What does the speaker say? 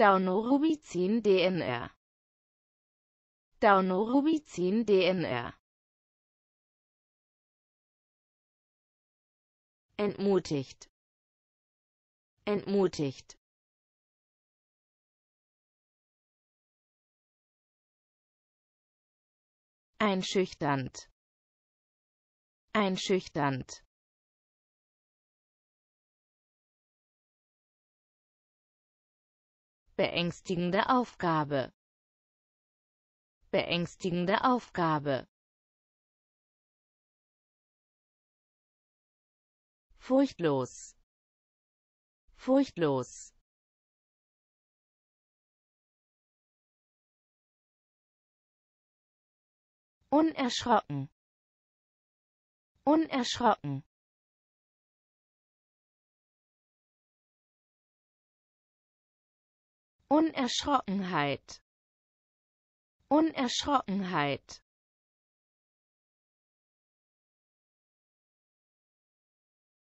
Daunorubicin-DNR Daunorubicin-DNR entmutigt entmutigt einschüchternd einschüchternd beängstigende Aufgabe beängstigende Aufgabe furchtlos furchtlos unerschrocken unerschrocken Unerschrockenheit. Unerschrockenheit.